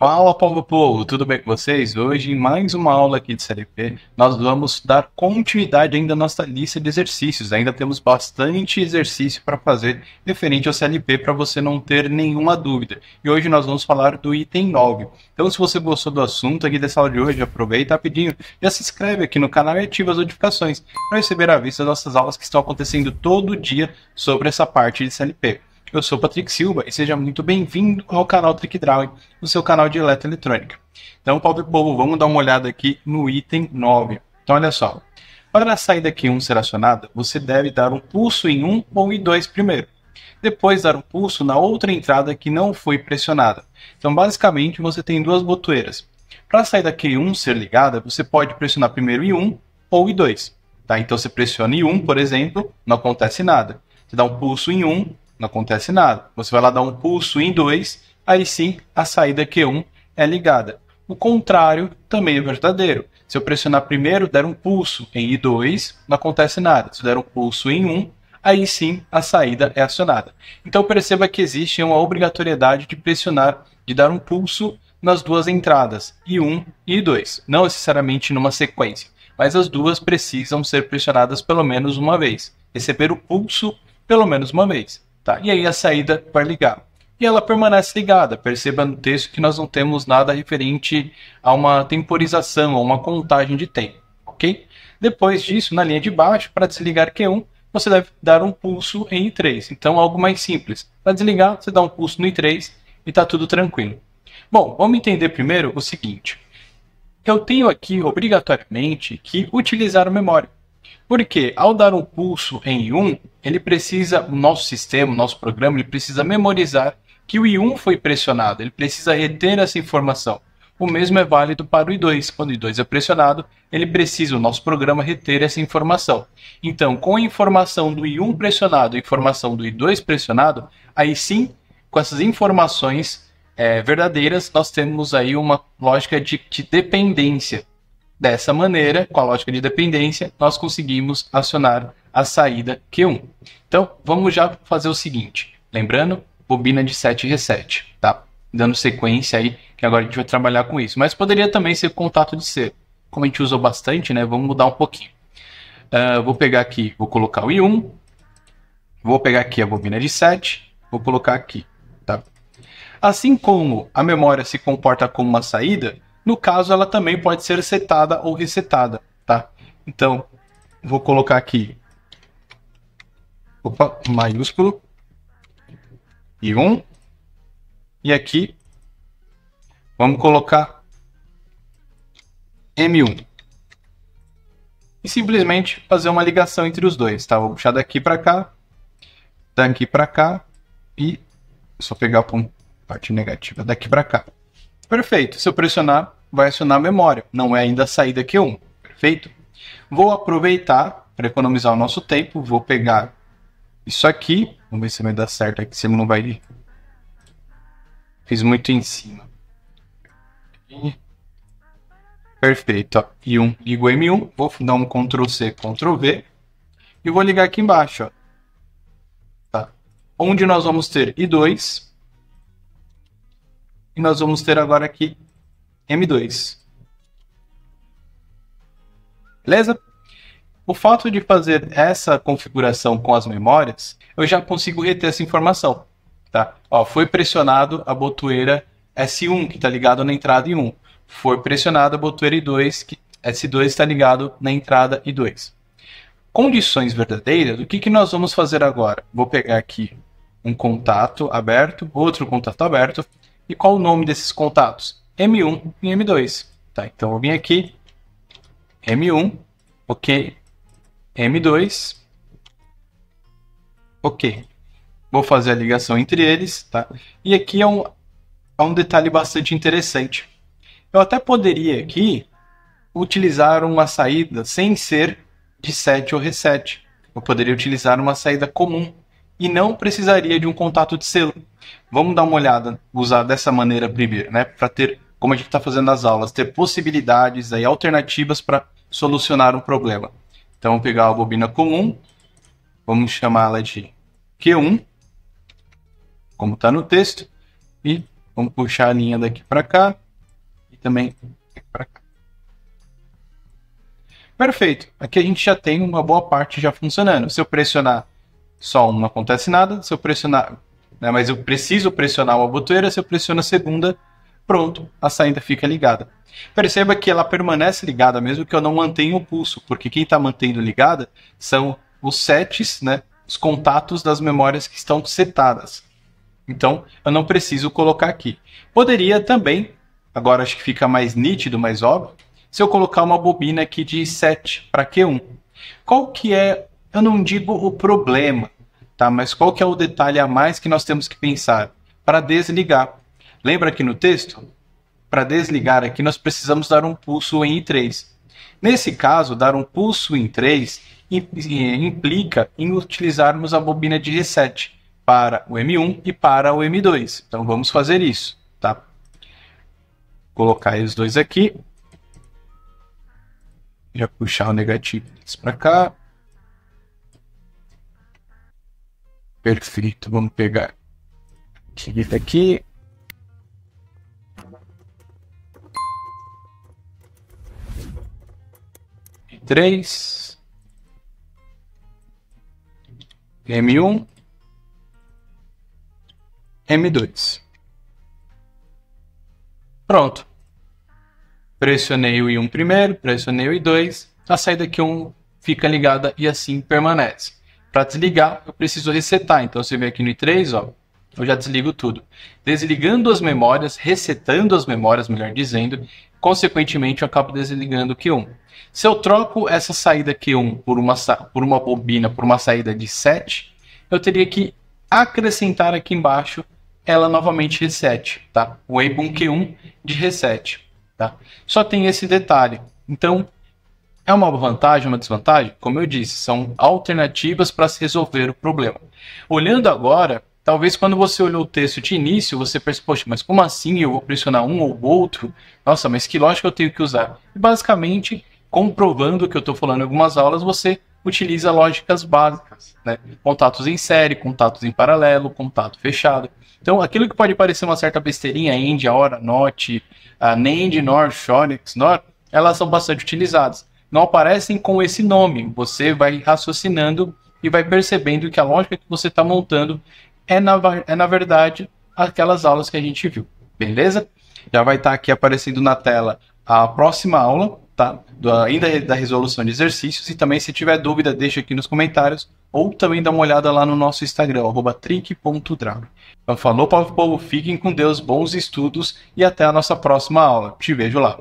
Fala, povo povo, tudo bem com vocês? Hoje, em mais uma aula aqui de CLP. nós vamos dar continuidade ainda à nossa lista de exercícios. Ainda temos bastante exercício para fazer referente ao CLP para você não ter nenhuma dúvida. E hoje nós vamos falar do item 9. Então, se você gostou do assunto aqui dessa aula de hoje, aproveita rapidinho, já se inscreve aqui no canal e ativa as notificações para receber à vista as nossas aulas que estão acontecendo todo dia sobre essa parte de CLP. Eu sou Patrick Silva e seja muito bem-vindo ao canal Trick Drawing, o seu canal de eletroeletrônica. Então, Paulo e vamos dar uma olhada aqui no item 9. Então, olha só. Para a saída Q1 acionada, você deve dar um pulso em 1 ou em 2 primeiro. Depois, dar um pulso na outra entrada que não foi pressionada. Então, basicamente, você tem duas botoeiras. Para a saída Q1 ser ligada, você pode pressionar primeiro em 1 ou em 2. Tá? Então, você pressiona em 1, por exemplo, não acontece nada. Você dá um pulso em 1, não acontece nada. Você vai lá dar um pulso em 2, aí sim a saída Q1 é ligada. O contrário também é verdadeiro. Se eu pressionar primeiro, der um pulso em I2, não acontece nada. Se eu der um pulso em 1, um, aí sim a saída é acionada. Então perceba que existe uma obrigatoriedade de pressionar, de dar um pulso nas duas entradas, I1 e I2, não necessariamente numa sequência, mas as duas precisam ser pressionadas pelo menos uma vez, receber o pulso pelo menos uma vez. Tá? E aí a saída vai ligar. E ela permanece ligada. Perceba no texto que nós não temos nada referente a uma temporização, ou uma contagem de tempo. ok? Depois disso, na linha de baixo, para desligar Q1, você deve dar um pulso em I3. Então, algo mais simples. Para desligar, você dá um pulso no I3 e está tudo tranquilo. Bom, vamos entender primeiro o seguinte. Eu tenho aqui, obrigatoriamente, que utilizar a memória. Porque ao dar um pulso em I1, ele precisa, o nosso sistema, o nosso programa, ele precisa memorizar que o I1 foi pressionado, ele precisa reter essa informação. O mesmo é válido para o I2. Quando o I2 é pressionado, ele precisa, o nosso programa, reter essa informação. Então, com a informação do I1 pressionado e informação do I2 pressionado, aí sim, com essas informações é, verdadeiras, nós temos aí uma lógica de, de dependência. Dessa maneira, com a lógica de dependência, nós conseguimos acionar a saída Q1. Então, vamos já fazer o seguinte. Lembrando, bobina de 7 e reset, tá? Dando sequência aí, que agora a gente vai trabalhar com isso. Mas poderia também ser contato de C. Como a gente usou bastante, né? Vamos mudar um pouquinho. Uh, vou pegar aqui, vou colocar o I1. Vou pegar aqui a bobina de 7. Vou colocar aqui, tá? Assim como a memória se comporta como uma saída, no caso, ela também pode ser setada ou resetada, tá? Então, vou colocar aqui opa, maiúsculo e um. E aqui vamos colocar M1. E simplesmente fazer uma ligação entre os dois, tá? Vou puxar daqui para cá, daqui para cá e só pegar a parte negativa daqui para cá. Perfeito. Se eu pressionar, vai acionar a memória. Não é ainda a saída Q1, perfeito? Vou aproveitar para economizar o nosso tempo, vou pegar isso aqui. Vamos ver se vai dar certo aqui, se não vai... Fiz muito em cima. Perfeito, E I1 igual M1. Vou dar um Ctrl C, Ctrl V. E vou ligar aqui embaixo, ó. Tá. Onde nós vamos ter I2. E nós vamos ter agora aqui M2. Beleza? O fato de fazer essa configuração com as memórias, eu já consigo reter essa informação. Tá? Ó, foi pressionado a botoeira S1, que está ligado na entrada I1. Foi pressionado a botoeira I2, que S2 está ligado na entrada I2. Condições verdadeiras, o que, que nós vamos fazer agora? Vou pegar aqui um contato aberto, outro contato aberto, e qual o nome desses contatos? M1 e M2. Tá, então eu vir aqui, M1, ok, M2, ok. Vou fazer a ligação entre eles, tá? E aqui é um, é um detalhe bastante interessante. Eu até poderia aqui utilizar uma saída sem ser de set ou reset. Eu poderia utilizar uma saída comum e não precisaria de um contato de selo. Vamos dar uma olhada, usar dessa maneira primeiro, né? Para ter como a gente está fazendo nas aulas, ter possibilidades aí, alternativas para solucionar um problema. Então, vou pegar a bobina comum, vamos chamá-la de Q1, como está no texto, e vamos puxar a linha daqui para cá e também para cá. Perfeito. Aqui a gente já tem uma boa parte já funcionando. Se eu pressionar só um, não acontece nada. Se eu pressionar, né, mas eu preciso pressionar uma botoeira, se eu pressiono a segunda, pronto, a saída fica ligada. Perceba que ela permanece ligada, mesmo que eu não mantenha o pulso, porque quem está mantendo ligada são os sets, né, os contatos das memórias que estão setadas. Então, eu não preciso colocar aqui. Poderia também, agora acho que fica mais nítido, mais óbvio, se eu colocar uma bobina aqui de 7 para Q1. Qual que é, eu não digo o problema, tá? mas qual que é o detalhe a mais que nós temos que pensar para desligar? Lembra aqui no texto? Para desligar aqui, nós precisamos dar um pulso em I3. Nesse caso, dar um pulso em 3 eh, implica em utilizarmos a bobina de reset para o M1 e para o M2. Então vamos fazer isso, tá? Vou colocar os dois aqui. Já puxar o negativo para cá. Perfeito, vamos pegar aqui, aqui 3 M1, M2. Pronto. Pressionei o I1 primeiro, pressionei o I2, a saída Q1 fica ligada e assim permanece. Para desligar, eu preciso resetar, então você vê aqui no I3, ó, eu já desligo tudo. Desligando as memórias, resetando as memórias, melhor dizendo, Consequentemente, eu acabo desligando o Q1. Se eu troco essa saída Q1 por uma, por uma bobina, por uma saída de 7, eu teria que acrescentar aqui embaixo ela novamente reset, tá? O Wayboom Q1 de reset, tá? Só tem esse detalhe. Então, é uma vantagem, uma desvantagem? Como eu disse, são alternativas para se resolver o problema. Olhando agora, Talvez quando você olhou o texto de início, você pense, poxa, mas como assim eu vou pressionar um ou outro? Nossa, mas que lógica eu tenho que usar? E basicamente, comprovando o que eu estou falando em algumas aulas, você utiliza lógicas básicas, né? Contatos em série, contatos em paralelo, contato fechado. Então, aquilo que pode parecer uma certa besteirinha, end, a hora, not, a NAND, NOR, SHOREX, NOR, elas são bastante utilizadas. Não aparecem com esse nome. Você vai raciocinando e vai percebendo que a lógica que você está montando é na, é na verdade aquelas aulas que a gente viu, beleza? Já vai estar tá aqui aparecendo na tela a próxima aula, tá? Do, ainda da resolução de exercícios. E também, se tiver dúvida, deixa aqui nos comentários. Ou também dá uma olhada lá no nosso Instagram, trick.drag. Então, falou, povo, povo, fiquem com Deus, bons estudos e até a nossa próxima aula. Te vejo lá.